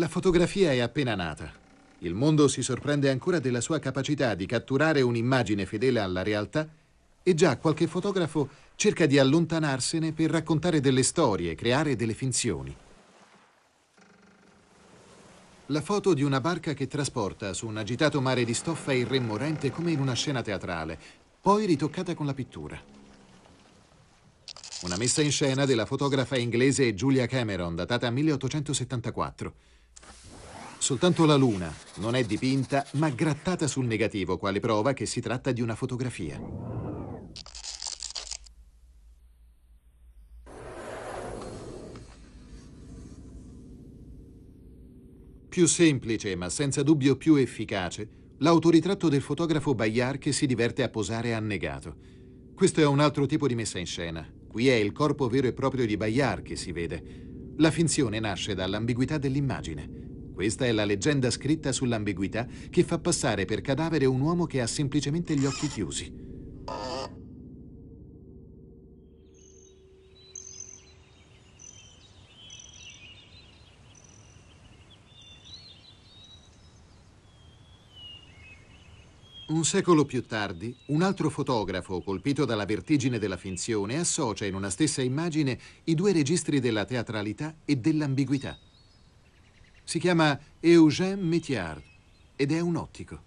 La fotografia è appena nata. Il mondo si sorprende ancora della sua capacità di catturare un'immagine fedele alla realtà e già qualche fotografo cerca di allontanarsene per raccontare delle storie, creare delle finzioni. La foto di una barca che trasporta su un agitato mare di stoffa il re morente come in una scena teatrale, poi ritoccata con la pittura. Una messa in scena della fotografa inglese Julia Cameron, datata 1874. Soltanto la luna non è dipinta ma grattata sul negativo, quale prova che si tratta di una fotografia. Più semplice, ma senza dubbio più efficace, l'autoritratto del fotografo Bayard che si diverte a posare annegato. Questo è un altro tipo di messa in scena. Qui è il corpo vero e proprio di Bayard che si vede. La finzione nasce dall'ambiguità dell'immagine. Questa è la leggenda scritta sull'ambiguità che fa passare per cadavere un uomo che ha semplicemente gli occhi chiusi. Un secolo più tardi, un altro fotografo, colpito dalla vertigine della finzione, associa in una stessa immagine i due registri della teatralità e dell'ambiguità. Si chiama Eugène Métiard ed è un ottico.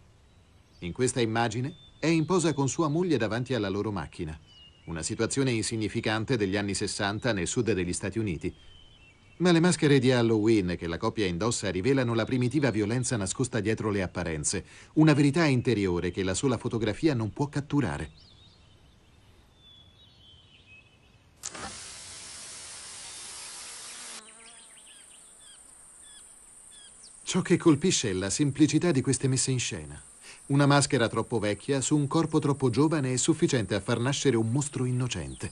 In questa immagine è in posa con sua moglie davanti alla loro macchina. Una situazione insignificante degli anni 60 nel sud degli Stati Uniti. Ma le maschere di Halloween che la coppia indossa rivelano la primitiva violenza nascosta dietro le apparenze, una verità interiore che la sola fotografia non può catturare. Ciò che colpisce è la semplicità di queste messe in scena. Una maschera troppo vecchia su un corpo troppo giovane è sufficiente a far nascere un mostro innocente.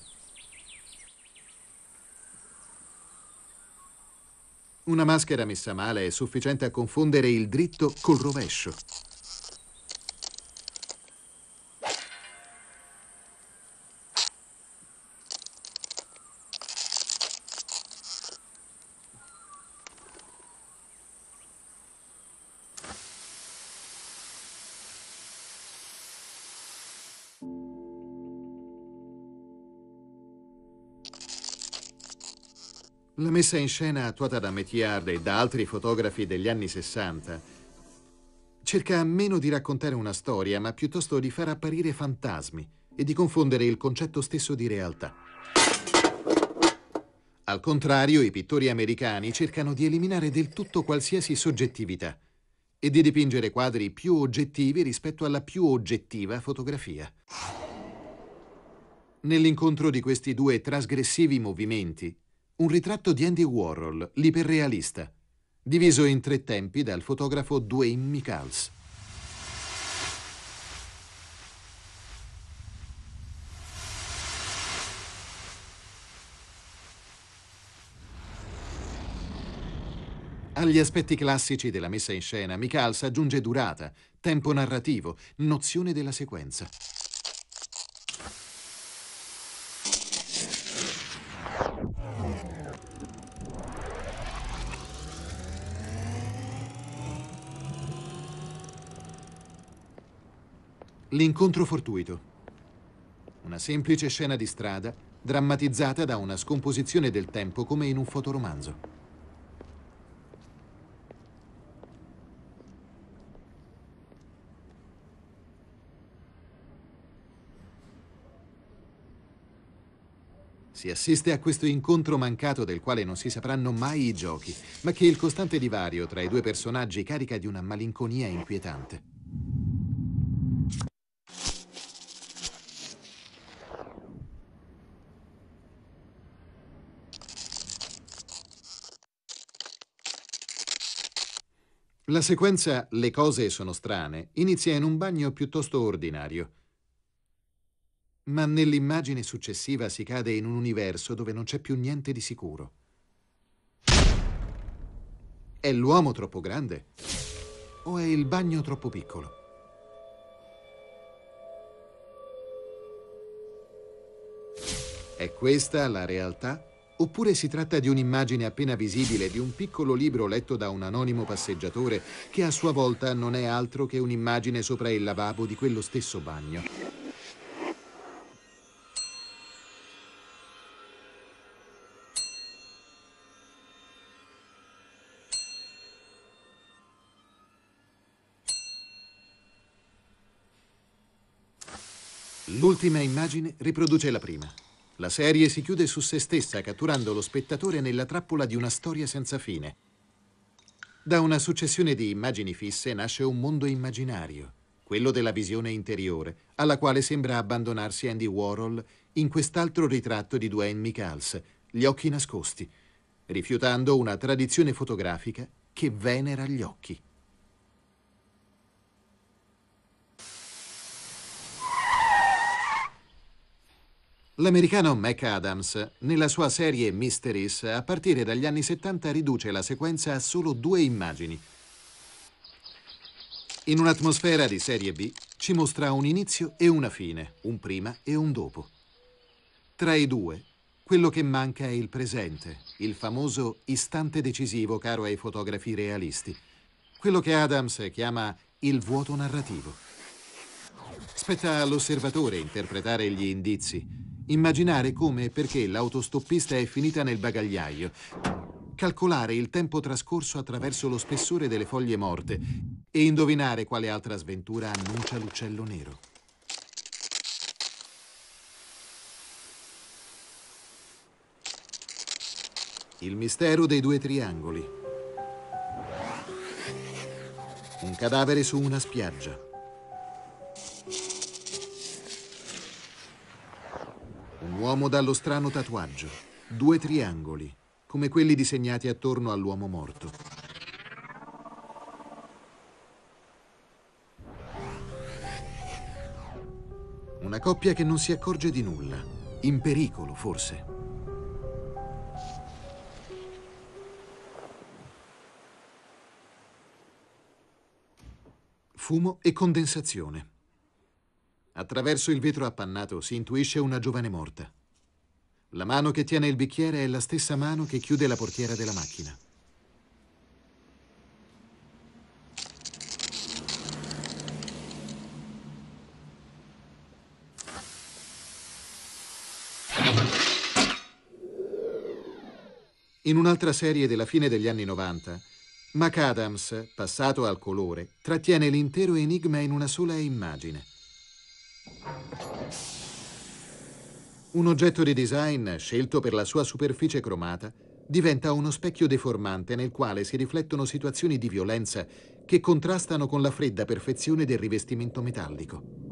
Una maschera messa male è sufficiente a confondere il dritto col rovescio. La messa in scena attuata da Mettiard e da altri fotografi degli anni 60 cerca meno di raccontare una storia, ma piuttosto di far apparire fantasmi e di confondere il concetto stesso di realtà. Al contrario, i pittori americani cercano di eliminare del tutto qualsiasi soggettività e di dipingere quadri più oggettivi rispetto alla più oggettiva fotografia. Nell'incontro di questi due trasgressivi movimenti un ritratto di Andy Warhol, l'iperrealista, diviso in tre tempi dal fotografo Dwayne Michals. Agli aspetti classici della messa in scena, Michals aggiunge durata, tempo narrativo, nozione della sequenza. L'incontro fortuito. Una semplice scena di strada drammatizzata da una scomposizione del tempo come in un fotoromanzo. Si assiste a questo incontro mancato del quale non si sapranno mai i giochi, ma che il costante divario tra i due personaggi carica di una malinconia inquietante. La sequenza Le cose sono strane inizia in un bagno piuttosto ordinario. Ma nell'immagine successiva si cade in un universo dove non c'è più niente di sicuro. È l'uomo troppo grande? O è il bagno troppo piccolo? È questa la realtà? Oppure si tratta di un'immagine appena visibile di un piccolo libro letto da un anonimo passeggiatore che a sua volta non è altro che un'immagine sopra il lavabo di quello stesso bagno. L'ultima immagine riproduce la prima. La serie si chiude su se stessa, catturando lo spettatore nella trappola di una storia senza fine. Da una successione di immagini fisse nasce un mondo immaginario, quello della visione interiore, alla quale sembra abbandonarsi Andy Warhol in quest'altro ritratto di Dwayne Michaels, Gli occhi nascosti, rifiutando una tradizione fotografica che venera gli occhi. L'americano Mac Adams, nella sua serie Mysteries, a partire dagli anni 70 riduce la sequenza a solo due immagini. In un'atmosfera di serie B ci mostra un inizio e una fine, un prima e un dopo. Tra i due, quello che manca è il presente, il famoso istante decisivo caro ai fotografi realisti, quello che Adams chiama il vuoto narrativo. Spetta all'osservatore interpretare gli indizi, immaginare come e perché l'autostoppista è finita nel bagagliaio, calcolare il tempo trascorso attraverso lo spessore delle foglie morte e indovinare quale altra sventura annuncia l'uccello nero. Il mistero dei due triangoli. Un cadavere su una spiaggia. uomo dallo strano tatuaggio, due triangoli, come quelli disegnati attorno all'uomo morto. Una coppia che non si accorge di nulla, in pericolo forse. Fumo e condensazione. Attraverso il vetro appannato si intuisce una giovane morta. La mano che tiene il bicchiere è la stessa mano che chiude la portiera della macchina. In un'altra serie della fine degli anni 90, McAdams, passato al colore, trattiene l'intero enigma in una sola immagine. Un oggetto di design, scelto per la sua superficie cromata, diventa uno specchio deformante nel quale si riflettono situazioni di violenza che contrastano con la fredda perfezione del rivestimento metallico.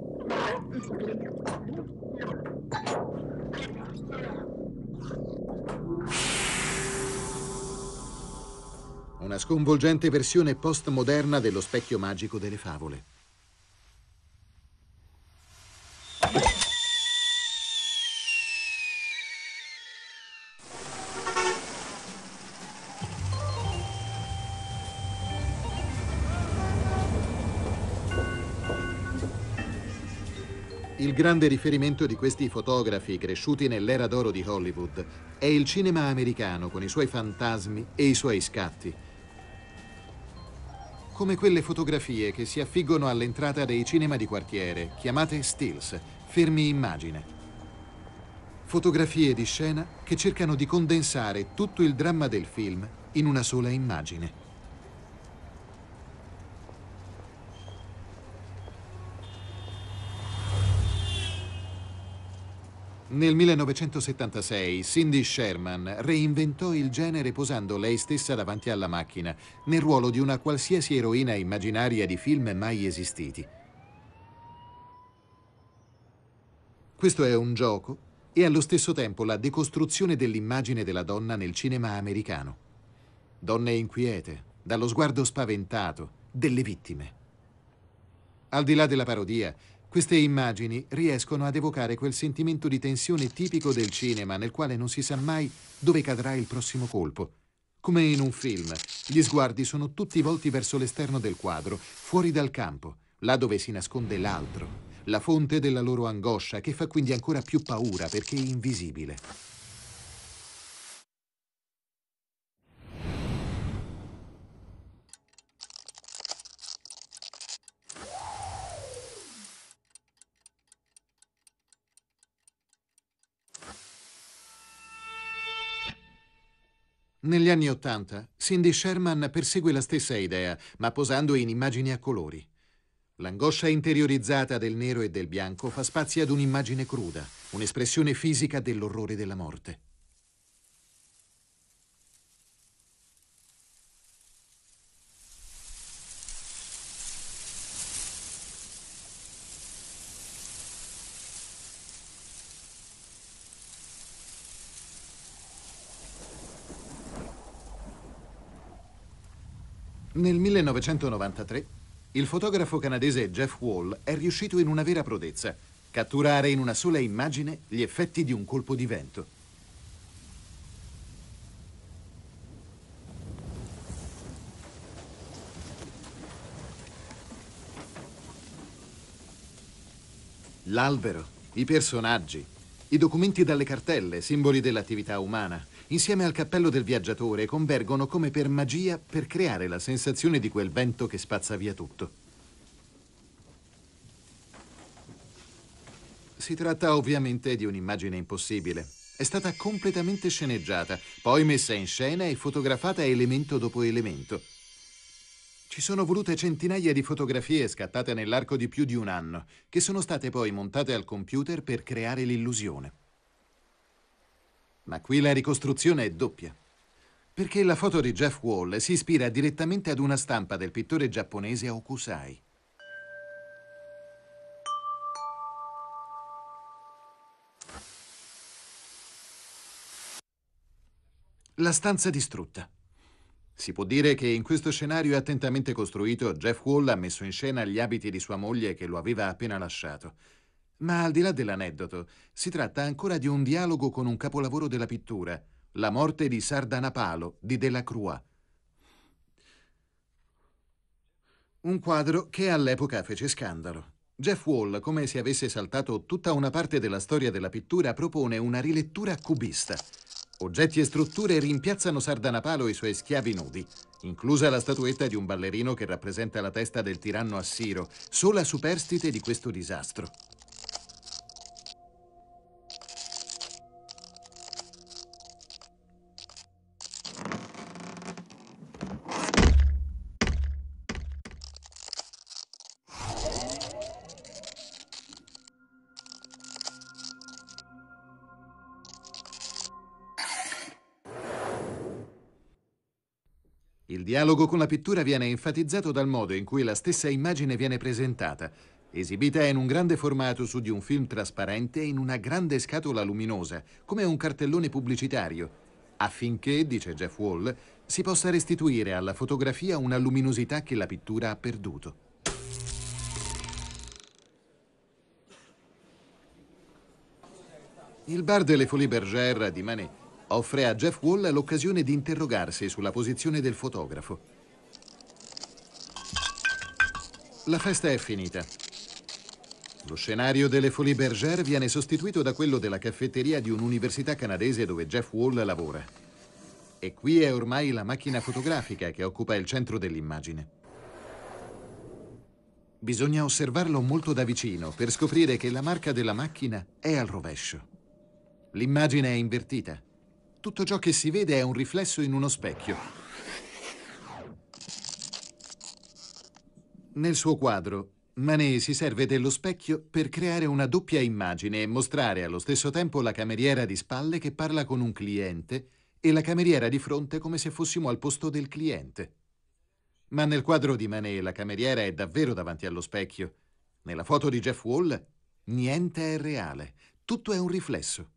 Una sconvolgente versione postmoderna dello specchio magico delle favole. grande riferimento di questi fotografi cresciuti nell'era d'oro di Hollywood è il cinema americano con i suoi fantasmi e i suoi scatti. Come quelle fotografie che si affiggono all'entrata dei cinema di quartiere, chiamate stills, fermi immagine. Fotografie di scena che cercano di condensare tutto il dramma del film in una sola immagine. Nel 1976 Cindy Sherman reinventò il genere posando lei stessa davanti alla macchina, nel ruolo di una qualsiasi eroina immaginaria di film mai esistiti. Questo è un gioco e allo stesso tempo la decostruzione dell'immagine della donna nel cinema americano. Donne inquiete, dallo sguardo spaventato, delle vittime. Al di là della parodia, queste immagini riescono ad evocare quel sentimento di tensione tipico del cinema nel quale non si sa mai dove cadrà il prossimo colpo. Come in un film, gli sguardi sono tutti volti verso l'esterno del quadro, fuori dal campo, là dove si nasconde l'altro, la fonte della loro angoscia che fa quindi ancora più paura perché è invisibile. Negli anni Ottanta, Cindy Sherman persegue la stessa idea, ma posando in immagini a colori. L'angoscia interiorizzata del nero e del bianco fa spazio ad un'immagine cruda, un'espressione fisica dell'orrore della morte. Nel 1993 il fotografo canadese Jeff Wall è riuscito in una vera prodezza, catturare in una sola immagine gli effetti di un colpo di vento. L'albero, i personaggi, i documenti dalle cartelle, simboli dell'attività umana, insieme al cappello del viaggiatore, convergono come per magia per creare la sensazione di quel vento che spazza via tutto. Si tratta ovviamente di un'immagine impossibile. È stata completamente sceneggiata, poi messa in scena e fotografata elemento dopo elemento. Ci sono volute centinaia di fotografie scattate nell'arco di più di un anno, che sono state poi montate al computer per creare l'illusione. Ma qui la ricostruzione è doppia, perché la foto di Jeff Wall si ispira direttamente ad una stampa del pittore giapponese Okusai. La stanza distrutta. Si può dire che in questo scenario attentamente costruito Jeff Wall ha messo in scena gli abiti di sua moglie che lo aveva appena lasciato. Ma al di là dell'aneddoto, si tratta ancora di un dialogo con un capolavoro della pittura, La morte di Sardanapalo di Delacroix. Un quadro che all'epoca fece scandalo. Jeff Wall, come se avesse saltato tutta una parte della storia della pittura, propone una rilettura cubista. Oggetti e strutture rimpiazzano Sardanapalo e i suoi schiavi nudi, inclusa la statuetta di un ballerino che rappresenta la testa del tiranno assiro, sola superstite di questo disastro. dialogo con la pittura viene enfatizzato dal modo in cui la stessa immagine viene presentata, esibita in un grande formato su di un film trasparente in una grande scatola luminosa, come un cartellone pubblicitario, affinché, dice Jeff Wall, si possa restituire alla fotografia una luminosità che la pittura ha perduto. Il bar delle Folies Bergère di Manet offre a Jeff Wall l'occasione di interrogarsi sulla posizione del fotografo. La festa è finita. Lo scenario delle Folie Berger viene sostituito da quello della caffetteria di un'università canadese dove Jeff Wall lavora. E qui è ormai la macchina fotografica che occupa il centro dell'immagine. Bisogna osservarlo molto da vicino per scoprire che la marca della macchina è al rovescio. L'immagine è invertita. Tutto ciò che si vede è un riflesso in uno specchio. Nel suo quadro, Manet si serve dello specchio per creare una doppia immagine e mostrare allo stesso tempo la cameriera di spalle che parla con un cliente e la cameriera di fronte come se fossimo al posto del cliente. Ma nel quadro di Manet la cameriera è davvero davanti allo specchio. Nella foto di Jeff Wall niente è reale, tutto è un riflesso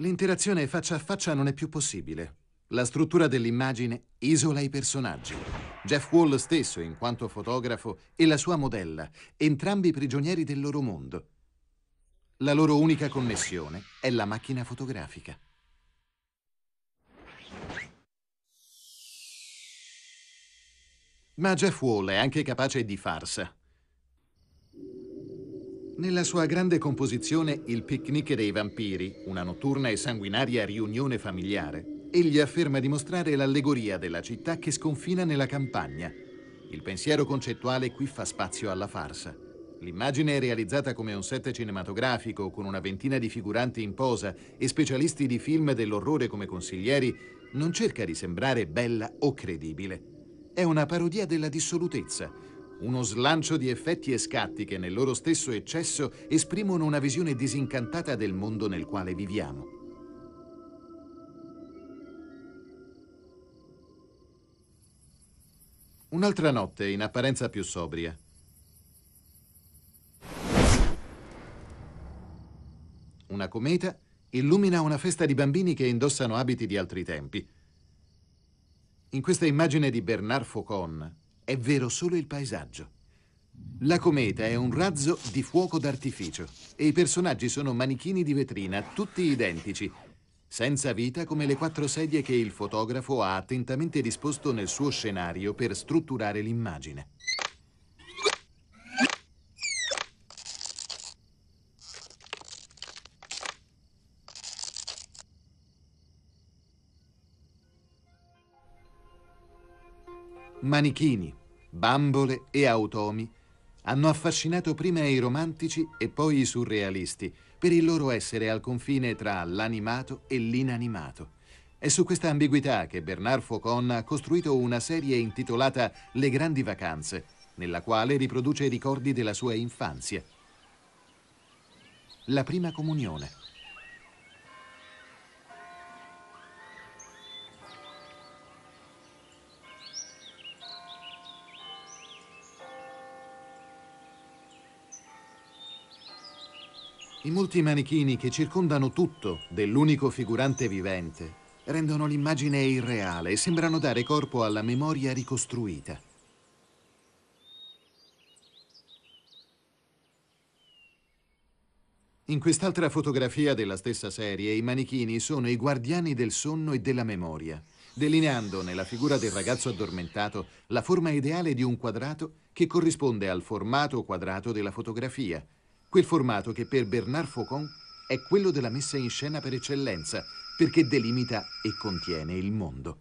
l'interazione faccia a faccia non è più possibile. La struttura dell'immagine isola i personaggi. Jeff Wall stesso, in quanto fotografo, e la sua modella, entrambi prigionieri del loro mondo. La loro unica connessione è la macchina fotografica. Ma Jeff Wall è anche capace di farsa. Nella sua grande composizione Il picnic dei vampiri, una notturna e sanguinaria riunione familiare, egli afferma di mostrare l'allegoria della città che sconfina nella campagna. Il pensiero concettuale qui fa spazio alla farsa. L'immagine è realizzata come un set cinematografico con una ventina di figuranti in posa e specialisti di film dell'orrore come consiglieri, non cerca di sembrare bella o credibile. È una parodia della dissolutezza, uno slancio di effetti e scatti che nel loro stesso eccesso esprimono una visione disincantata del mondo nel quale viviamo. Un'altra notte, in apparenza più sobria. Una cometa illumina una festa di bambini che indossano abiti di altri tempi. In questa immagine di Bernard Faucon, è vero solo il paesaggio. La cometa è un razzo di fuoco d'artificio e i personaggi sono manichini di vetrina, tutti identici, senza vita come le quattro sedie che il fotografo ha attentamente disposto nel suo scenario per strutturare l'immagine. Manichini, bambole e automi hanno affascinato prima i romantici e poi i surrealisti per il loro essere al confine tra l'animato e l'inanimato. È su questa ambiguità che Bernard Faucon ha costruito una serie intitolata Le grandi vacanze, nella quale riproduce i ricordi della sua infanzia. La prima comunione. I molti manichini che circondano tutto dell'unico figurante vivente rendono l'immagine irreale e sembrano dare corpo alla memoria ricostruita. In quest'altra fotografia della stessa serie, i manichini sono i guardiani del sonno e della memoria, delineando nella figura del ragazzo addormentato la forma ideale di un quadrato che corrisponde al formato quadrato della fotografia, Quel formato che per Bernard Faucon è quello della messa in scena per eccellenza, perché delimita e contiene il mondo.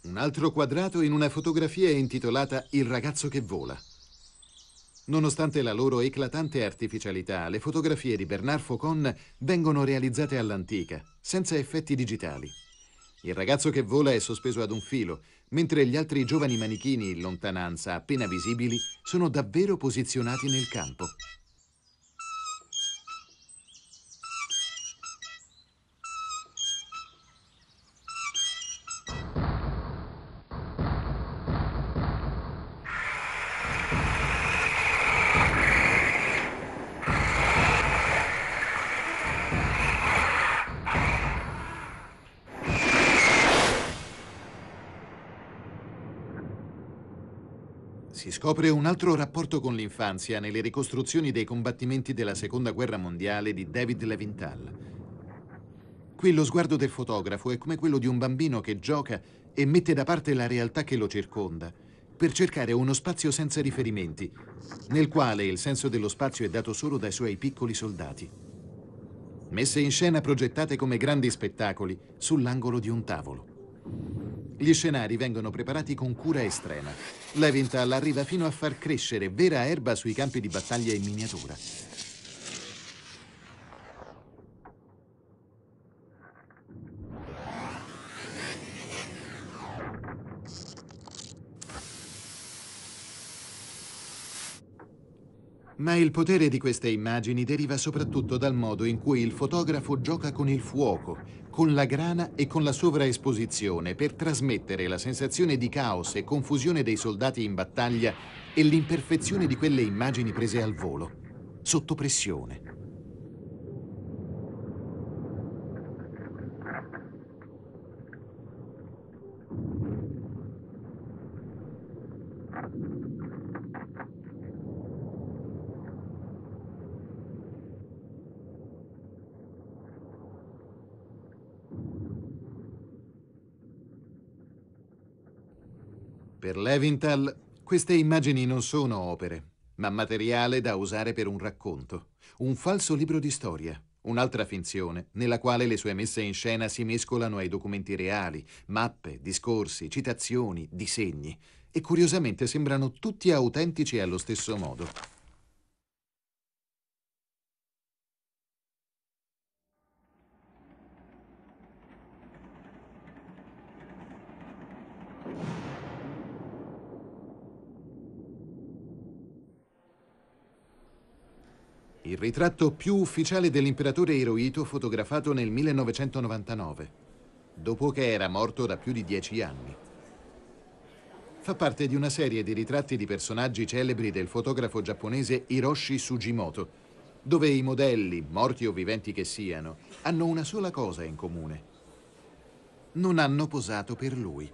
Un altro quadrato in una fotografia intitolata Il ragazzo che vola. Nonostante la loro eclatante artificialità, le fotografie di Bernard Faucon vengono realizzate all'antica, senza effetti digitali. Il ragazzo che vola è sospeso ad un filo, mentre gli altri giovani manichini in lontananza, appena visibili, sono davvero posizionati nel campo. Si scopre un altro rapporto con l'infanzia nelle ricostruzioni dei combattimenti della Seconda Guerra Mondiale di David Levintal. Qui lo sguardo del fotografo è come quello di un bambino che gioca e mette da parte la realtà che lo circonda per cercare uno spazio senza riferimenti, nel quale il senso dello spazio è dato solo dai suoi piccoli soldati. Messe in scena progettate come grandi spettacoli sull'angolo di un tavolo. Gli scenari vengono preparati con cura estrema. Leventhal arriva fino a far crescere vera erba sui campi di battaglia in miniatura. Ma il potere di queste immagini deriva soprattutto dal modo in cui il fotografo gioca con il fuoco, con la grana e con la sovraesposizione per trasmettere la sensazione di caos e confusione dei soldati in battaglia e l'imperfezione di quelle immagini prese al volo, sotto pressione. Per Levinthal, queste immagini non sono opere, ma materiale da usare per un racconto, un falso libro di storia, un'altra finzione, nella quale le sue messe in scena si mescolano ai documenti reali, mappe, discorsi, citazioni, disegni, e curiosamente sembrano tutti autentici allo stesso modo. Il ritratto più ufficiale dell'imperatore Hirohito fotografato nel 1999, dopo che era morto da più di dieci anni. Fa parte di una serie di ritratti di personaggi celebri del fotografo giapponese Hiroshi Sugimoto, dove i modelli, morti o viventi che siano, hanno una sola cosa in comune. Non hanno posato per lui.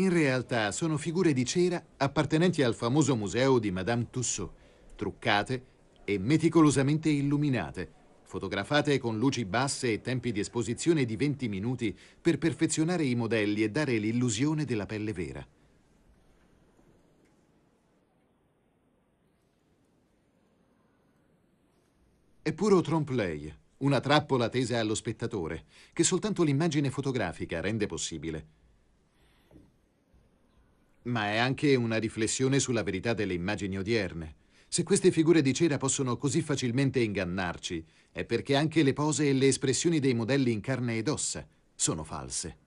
in realtà sono figure di cera appartenenti al famoso museo di Madame Tussaud, truccate e meticolosamente illuminate, fotografate con luci basse e tempi di esposizione di 20 minuti per perfezionare i modelli e dare l'illusione della pelle vera. È puro trompe-l'œil, una trappola tesa allo spettatore, che soltanto l'immagine fotografica rende possibile ma è anche una riflessione sulla verità delle immagini odierne. Se queste figure di cera possono così facilmente ingannarci, è perché anche le pose e le espressioni dei modelli in carne ed ossa sono false.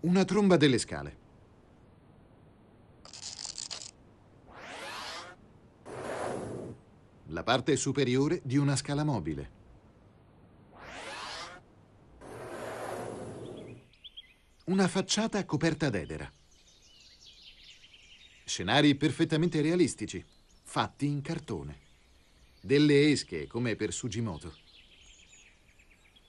Una tromba delle scale. la parte superiore di una scala mobile. Una facciata coperta d'edera. Scenari perfettamente realistici, fatti in cartone. Delle esche, come per Sugimoto.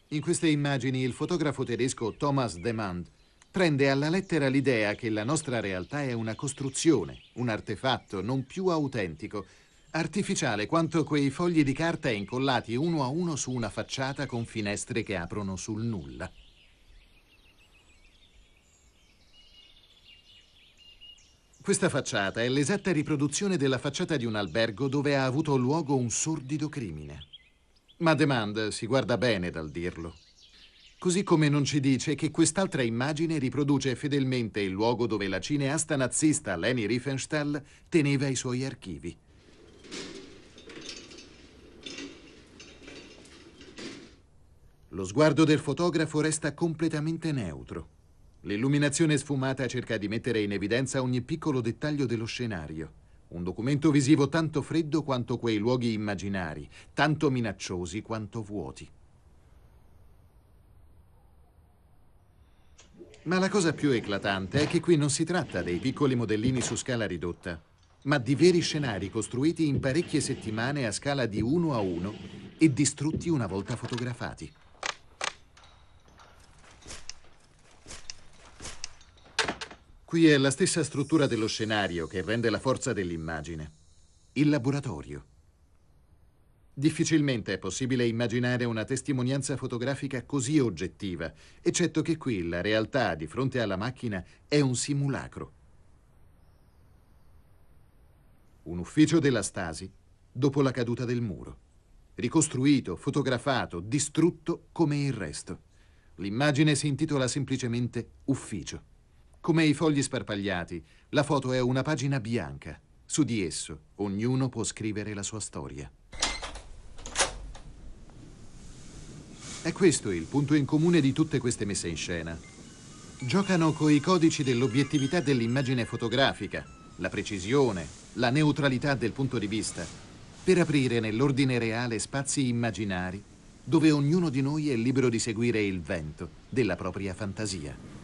In queste immagini il fotografo tedesco Thomas Demand prende alla lettera l'idea che la nostra realtà è una costruzione, un artefatto non più autentico, Artificiale quanto quei fogli di carta incollati uno a uno su una facciata con finestre che aprono sul nulla. Questa facciata è l'esatta riproduzione della facciata di un albergo dove ha avuto luogo un sordido crimine. Ma Demand si guarda bene dal dirlo. Così come non ci dice che quest'altra immagine riproduce fedelmente il luogo dove la cineasta nazista Leni Riefenstahl teneva i suoi archivi. Lo sguardo del fotografo resta completamente neutro. L'illuminazione sfumata cerca di mettere in evidenza ogni piccolo dettaglio dello scenario. Un documento visivo tanto freddo quanto quei luoghi immaginari, tanto minacciosi quanto vuoti. Ma la cosa più eclatante è che qui non si tratta dei piccoli modellini su scala ridotta, ma di veri scenari costruiti in parecchie settimane a scala di uno a uno e distrutti una volta fotografati. Qui è la stessa struttura dello scenario che rende la forza dell'immagine, il laboratorio. Difficilmente è possibile immaginare una testimonianza fotografica così oggettiva, eccetto che qui la realtà di fronte alla macchina è un simulacro un ufficio della Stasi dopo la caduta del muro. Ricostruito, fotografato, distrutto come il resto. L'immagine si intitola semplicemente Ufficio. Come i fogli sparpagliati, la foto è una pagina bianca. Su di esso ognuno può scrivere la sua storia. È questo il punto in comune di tutte queste messe in scena. Giocano coi codici dell'obiettività dell'immagine fotografica, la precisione, la neutralità del punto di vista, per aprire nell'ordine reale spazi immaginari dove ognuno di noi è libero di seguire il vento della propria fantasia.